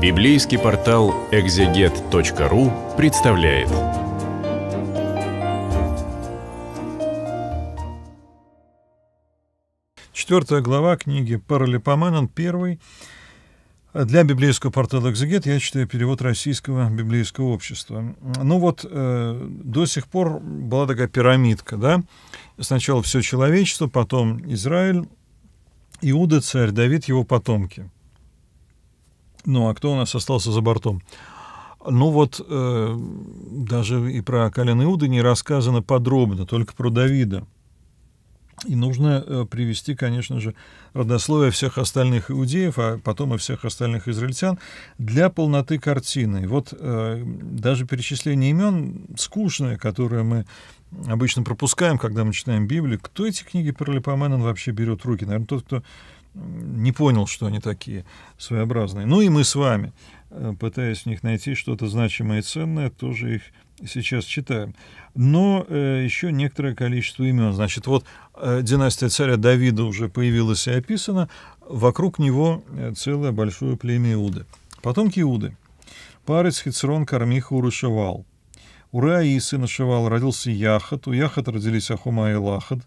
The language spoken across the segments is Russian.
Библейский портал экзегет.ру представляет. Четвертая глава книги Паралипоменон, первый. Для библейского портала «Экзегет» я читаю перевод российского библейского общества. Ну вот, э, до сих пор была такая пирамидка, да? Сначала все человечество, потом Израиль, Иуда, царь Давид, его потомки – ну, а кто у нас остался за бортом? Ну вот, э, даже и про Колян Иуды не рассказано подробно, только про Давида. И нужно э, привести, конечно же, родословие всех остальных иудеев, а потом и всех остальных израильтян для полноты картины. Вот э, даже перечисление имен скучное, которое мы обычно пропускаем, когда мы читаем Библию. Кто эти книги про Липоменон вообще берет в руки? Наверное, тот, кто не понял, что они такие своеобразные. Ну и мы с вами, э, пытаясь в них найти что-то значимое и ценное, тоже их сейчас читаем. Но э, еще некоторое количество имен. Значит, вот э, династия царя Давида уже появилась и описана. Вокруг него э, целое большое племя Иуды. Потомки Иуды. Парец Хицрон Кармиха Урышевал. У Раи, сына Шевал, родился Яхат. У Яхат родились Ахума и Лахад.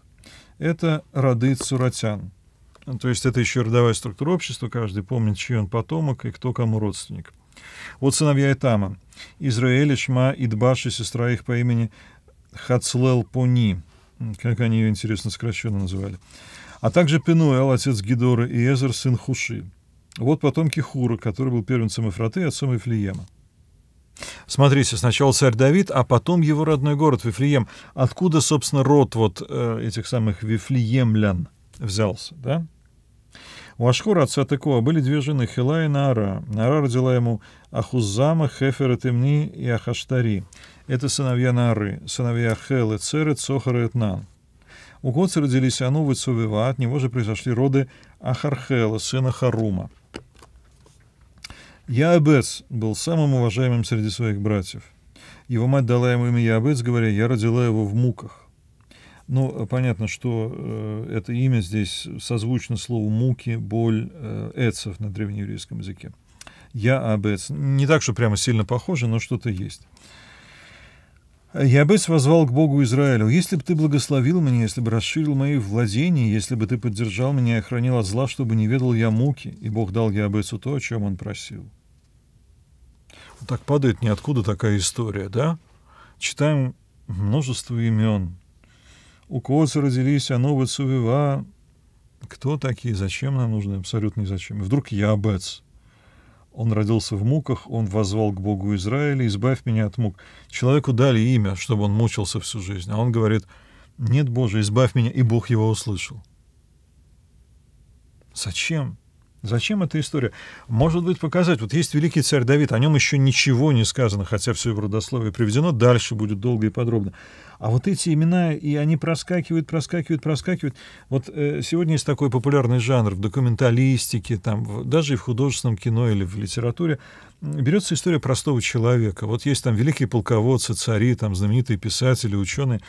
Это роды Цуратян. Ну, то есть это еще родовая структура общества, каждый помнит, чей он потомок и кто кому родственник. Вот сыновья Итама. Израиля, Шма, Идбаш и сестра их по имени Хацлел Пони, как они ее, интересно, сокращенно называли. А также Пенуэл, отец Гидора, и Эзер, сын Хуши. Вот потомки Хура, который был первенцем Эфраты и отцом Ифлиема. Смотрите, сначала царь Давид, а потом его родной город Вифлеем. Откуда, собственно, род вот э, этих самых Вифлеемлян? взялся, да? У Ашхура отца Текоа были две жены, Хила и Наара. Наара родила ему Ахузама, Хефера Темни и Ахаштари. Это сыновья Нары, сыновья Хелы, Церы, Цохара и Этнан. У Гоца родились Анув и Цувева, от него же произошли роды Ахархела, сына Харума. Яабец был самым уважаемым среди своих братьев. Его мать дала ему имя Яабец, говоря, «Я родила его в муках». Ну, э, понятно, что э, это имя здесь созвучно слову муки, боль, э, эцев на древнееврейском языке. Я Абец. Не так, что прямо сильно похоже, но что-то есть. Ябец возвал к Богу Израилю, «Если бы ты благословил меня, если бы расширил мои владения, если бы ты поддержал меня и охранил от зла, чтобы не ведал я муки». И Бог дал Ябецу то, о чем он просил. Вот так падает ниоткуда такая история, да? Читаем множество имен, у коз родились, а новый ну сувива. Кто такие? Зачем нам нужны? Абсолютно не зачем. вдруг я обец. Он родился в муках, он возвал к Богу Израиля, избавь меня от мук. Человеку дали имя, чтобы он мучился всю жизнь. А он говорит, нет, Боже, избавь меня, и Бог его услышал. Зачем? Зачем эта история? Может быть, показать. Вот есть великий царь Давид, о нем еще ничего не сказано, хотя все его родословие приведено, дальше будет долго и подробно. А вот эти имена, и они проскакивают, проскакивают, проскакивают. Вот э, сегодня есть такой популярный жанр в документалистике, там, в, даже и в художественном кино или в литературе. Берется история простого человека. Вот есть там великие полководцы, цари, там знаменитые писатели, ученые.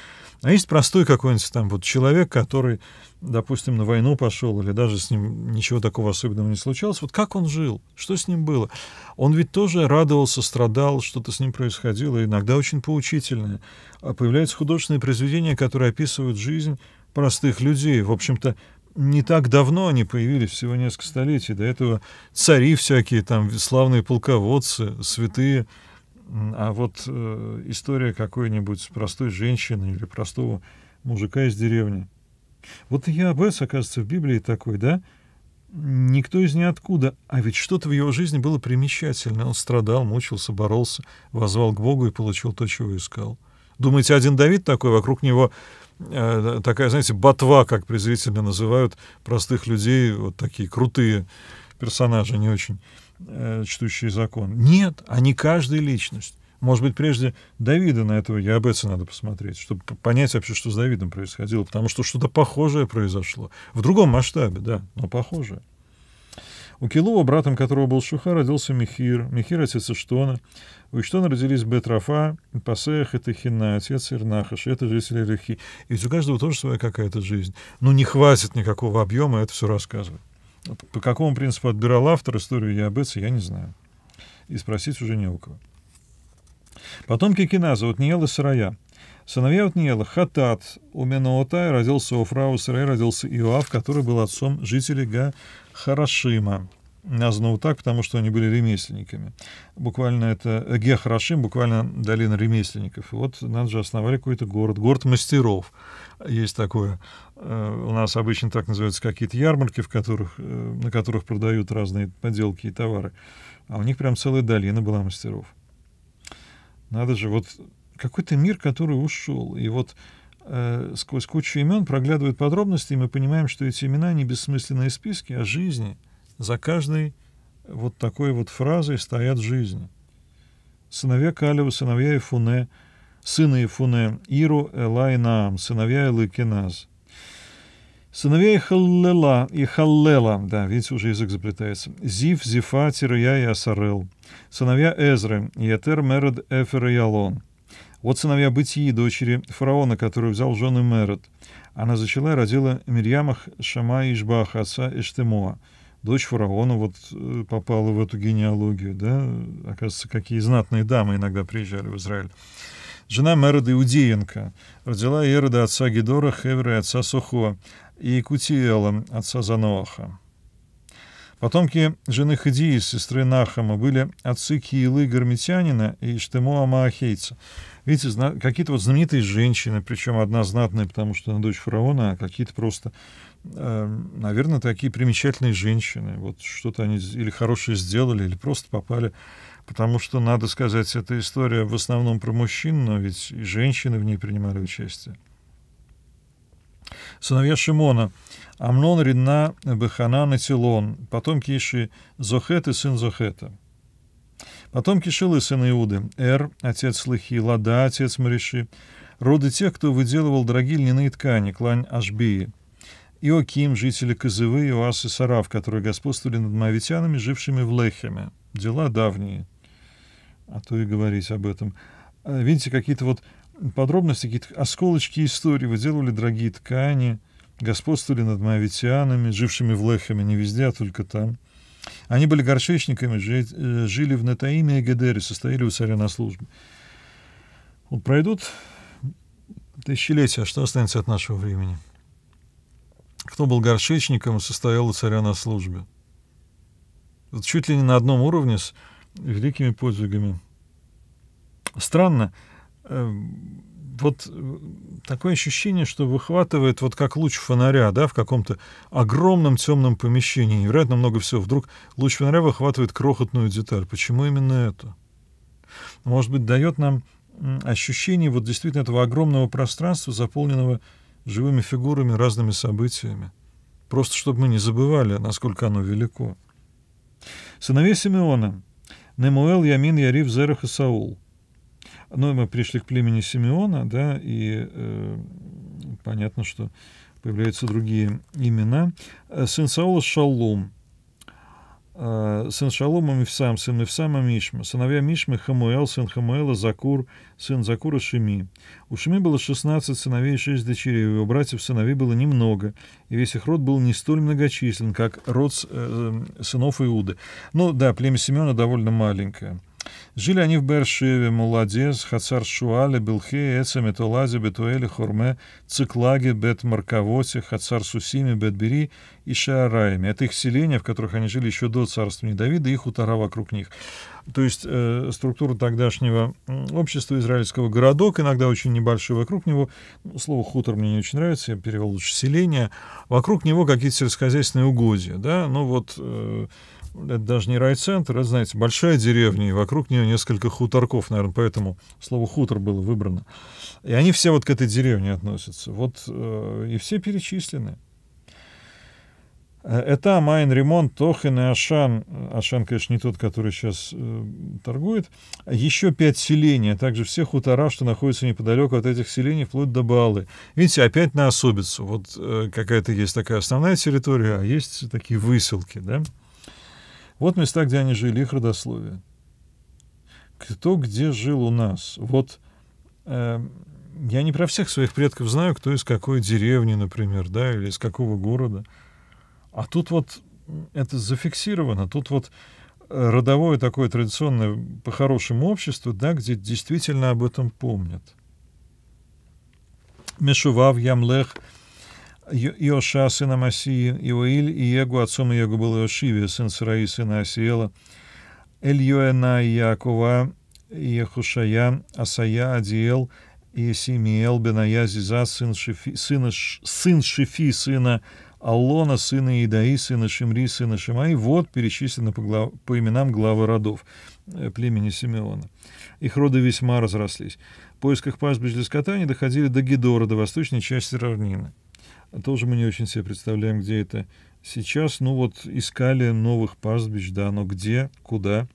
А есть простой какой-нибудь там вот человек, который, допустим, на войну пошел, или даже с ним ничего такого особенного не случалось. Вот как он жил? Что с ним было? Он ведь тоже радовался, страдал, что-то с ним происходило, иногда очень поучительное. А появляется художественные произведения, которые описывают жизнь простых людей. В общем-то, не так давно они появились, всего несколько столетий. До этого цари всякие, там славные полководцы, святые. А вот э, история какой-нибудь простой женщины или простого мужика из деревни. Вот я Абес, оказывается, в Библии такой, да? Никто из ниоткуда. А ведь что-то в его жизни было примечательное. Он страдал, мучился, боролся, возвал к Богу и получил то, чего искал. Думаете, один Давид такой, вокруг него э, такая, знаете, ботва, как презрительно называют простых людей, вот такие крутые персонажи, не очень э, чтущие закон. Нет, они каждая личность. Может быть, прежде Давида на этого Ябеца надо посмотреть, чтобы понять вообще, что с Давидом происходило, потому что что-то похожее произошло. В другом масштабе, да, но похожее. У Килова, братом которого был Шуха, родился Михир, Михир — отец Иштона. У Иштона родились Бетрафа, Пасеях и Тахина. отец Ирнахаш, это жители Рехи. И у каждого тоже своя какая-то жизнь. Ну, не хватит никакого объема это все рассказывать. По какому принципу отбирал автор историю Ябеца, я не знаю. И спросить уже не у кого. Потомки Киназа. вот Ниела Сарая. Сыновья Утниела — Хатат, у Меноотая родился Офра, у Сарая родился Иоав, который был отцом жителей Га Харашима. Названо так, потому что они были ремесленниками. Буквально это э, Ге Харашим, буквально долина ремесленников. И вот надо же основали какой-то город, город мастеров. Есть такое. Э, у нас обычно так называются какие-то ярмарки, в которых, э, на которых продают разные поделки и товары. А у них прям целая долина была мастеров. Надо же, вот какой-то мир, который ушел. И вот э, сквозь кучу имен проглядывают подробности, и мы понимаем, что эти имена не бессмысленные списки, а жизни. За каждой вот такой вот фразой стоят жизни. Сыновья Калева, сыновья Ифуне, сына Ифуне, Иру, Эла и Наам, сыновья Элы Сыновья Халлела и Халлела, да, видите, уже язык заплетается. Зив, Зифа, Тирия и Асарел. Сыновья Эзры, Ятер, Меред, Эфер и Ялон. Вот сыновья Бытии, дочери фараона, которую взял жены Мерет. Она зачала и родила Мирьямах Шама и Ишбаха, отца Эштемоа. Дочь фараона вот э, попала в эту генеалогию, да? Оказывается, какие знатные дамы иногда приезжали в Израиль. Жена Мерода Иудеенко родила Ерода, отца Гедора, Хевера и отца Сухо, и Кутиела, отца Заноаха. Потомки жены Хадии, сестры Нахама, были отцы Киилы Гармитянина и Штемуа Маахейца видите, зна- какие-то вот знаменитые женщины, причем одна знатная, потому что она дочь фараона, а какие-то просто, э, эм, наверное, такие примечательные женщины. Вот что-то они или хорошее сделали, или просто попали. Потому что, надо сказать, эта история в основном про мужчин, но ведь и женщины в ней принимали участие. Сыновья Шимона. Амнон, Ридна, Беханан и Тилон. Потомки Иши Зохет и сын Зохета. О том Потом и сын Иуды, Эр, отец Лыхи, Лада, отец Мариши, роды тех, кто выделывал дорогие льняные ткани, клань Ашбии. Иоким, жители Козывы, Иоас и Сарав, которые господствовали над моавитянами, жившими в Лехеме. Дела давние. А то и говорить об этом. А, видите, какие-то вот подробности, какие-то осколочки истории. Выделывали дорогие ткани, господствовали над моавитянами, жившими в Лехеме, не везде, а только там. Они были горшечниками, э, жили в Натаиме и Гедере, состояли у царя на службе. Вот пройдут тысячелетия, а что останется от нашего времени? Кто был горшечником и состоял у царя на службе? Вот чуть ли не на одном уровне с великими подвигами. Странно, эм, вот э, такое ощущение, что выхватывает вот как луч фонаря, да, в каком-то огромном темном помещении, невероятно много всего. Вдруг луч фонаря выхватывает крохотную деталь. Почему именно это? Может быть, дает нам ощущение вот действительно этого огромного пространства, заполненного живыми фигурами, разными событиями. Просто чтобы мы не забывали, насколько оно велико. Сыновей Симеона. Немуэл, Ямин, Ярив, Зерах и Саул — ну мы пришли к племени Симеона, да, и э, понятно, что появляются другие имена. Э, сын Саула Шалум, э, сын Шалома Мифсам, сын Мифсама Мишма, сыновья Мишмы Хамуэл, сын Хамуэла Закур, сын Закура Шими. У Шими было 16 сыновей и 6 дочерей, у его братьев сыновей было немного, и весь их род был не столь многочислен, как род э, сынов Иуды. Ну да, племя Семена довольно маленькое. Жили они в Бершеве, Муладез, Хацар-Шуале, Белхе, Эце, Метолазе, Бетуэле, Хорме, Циклаге, Бет-Марковоте, Хацар-Сусиме, Бетбери и Шаарайме. Это их селения, в которых они жили еще до царствования Давида, и их утора вокруг них. То есть э, структура тогдашнего общества израильского городок, иногда очень небольшой вокруг него. Ну, слово «хутор» мне не очень нравится, я перевел лучше «селение». Вокруг него какие-то сельскохозяйственные угодья. Да? Ну вот э, это даже не райцентр, это, а, знаете, большая деревня, и вокруг нее несколько хуторков, наверное, поэтому слово «хутор» было выбрано. И они все вот к этой деревне относятся. Вот э, и все перечислены. Э, это Майн Ремонт, Тохен и Ашан. Ашан, конечно, не тот, который сейчас э, торгует. Еще пять селений, а также все хутора, что находятся неподалеку от этих селений, вплоть до Балы. Видите, опять на особицу. Вот э, какая-то есть такая основная территория, а есть такие выселки, да? Вот места, где они жили, их родословие. Кто где жил у нас? Вот э, я не про всех своих предков знаю, кто из какой деревни, например, да, или из какого города. А тут вот это зафиксировано, тут вот э, родовое такое традиционное по-хорошему обществу, да, где действительно об этом помнят. Мешував Ямлех — Иоша, сыном Асии, Иоиль, и Егу, отцом Егу был Иошиве, сын Сараи, сына Асиела, Эльёэна Якова, Иехушая, Асая, Адиел, Иесимиел, Семиел, Беная, Зиза, сын Шифи, сына, сын Шифи, сына Аллона, сына Идаи, сына Шимри, сына Шимаи. Вот перечислены по, глав, по именам главы родов э, племени Симеона. Их роды весьма разрослись. В поисках пастбищ для скота они доходили до Гедора, до восточной части равнины тоже мы не очень себе представляем, где это. Сейчас, ну вот, искали новых пастбищ, да, но где, куда.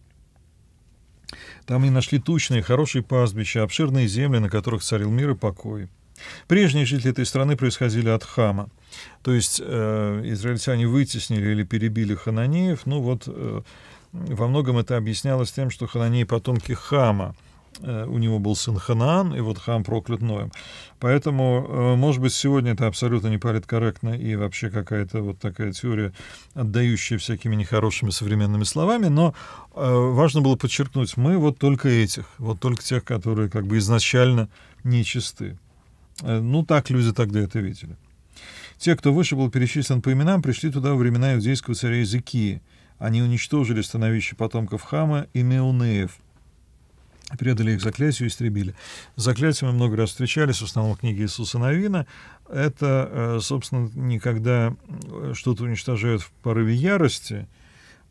Там они нашли тучные, хорошие пастбища, обширные земли, на которых царил мир и покой. Прежние жители этой страны происходили от Хама. То есть э, израильтяне вытеснили или перебили хананеев. Ну вот э, во многом это объяснялось тем, что хананеи потомки Хама – Э, у него был сын Ханаан, и вот Хам проклят Ноем. Поэтому, э, может быть, сегодня это абсолютно неполиткорректно и вообще какая-то вот такая теория, отдающая всякими нехорошими современными словами, но э, важно было подчеркнуть, мы вот только этих, вот только тех, которые как бы изначально нечисты. Ну, так люди тогда это видели. Те, кто выше был перечислен по именам, пришли туда во времена иудейского царя Языкии. Они уничтожили становище потомков Хама и Меунеев – предали их заклятию и истребили. С мы много раз встречались, в основном в книге Иисуса Новина. Это, э, собственно, никогда э, что-то уничтожают в порыве ярости,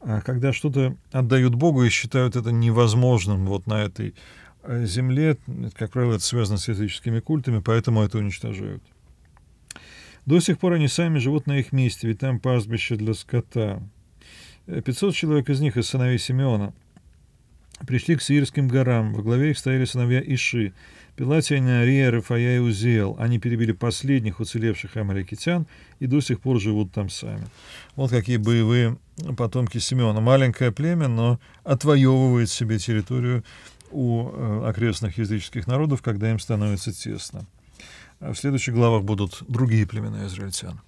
а когда что-то отдают Богу и считают это невозможным вот на этой э, земле, как правило, это связано с языческими культами, поэтому это уничтожают. До сих пор они сами живут на их месте, ведь там пастбище для скота. 500 человек из них из сыновей Симеона – пришли к Сирским горам. Во главе их стояли сыновья Иши, Пилатия, Нария, Рафая и Узел. Они перебили последних уцелевших амаликитян и до сих пор живут там сами. Вот какие боевые потомки Симеона. Маленькое племя, но отвоевывает себе территорию у э, окрестных языческих народов, когда им становится тесно. А в следующих главах будут другие племена израильтян.